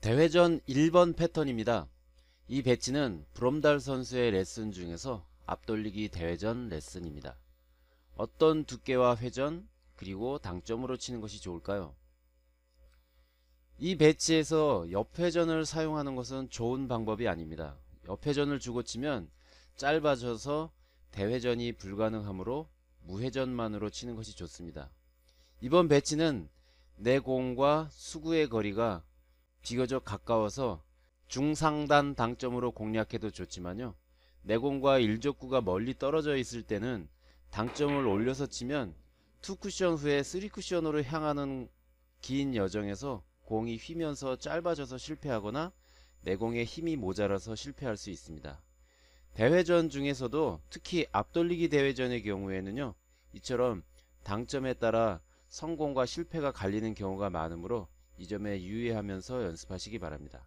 대회전 1번 패턴입니다. 이 배치는 브롬달 선수의 레슨 중에서 앞돌리기 대회전 레슨입니다. 어떤 두께와 회전 그리고 당점으로 치는 것이 좋을까요? 이 배치에서 옆회전을 사용하는 것은 좋은 방법이 아닙니다. 옆회전을 주고 치면 짧아져서 대회전이 불가능하므로 무회전만으로 치는 것이 좋습니다. 이번 배치는 내 공과 수구의 거리가 비교적 가까워서 중상단 당점으로 공략해도 좋지만요. 내공과 1족구가 멀리 떨어져 있을 때는 당점을 올려서 치면 2쿠션 후에 3쿠션으로 향하는 긴 여정에서 공이 휘면서 짧아져서 실패하거나 내공의 힘이 모자라서 실패할 수 있습니다. 대회전 중에서도 특히 앞돌리기 대회전의 경우에는요. 이처럼 당점에 따라 성공과 실패가 갈리는 경우가 많으므로 이 점에 유의하면서 연습하시기 바랍니다.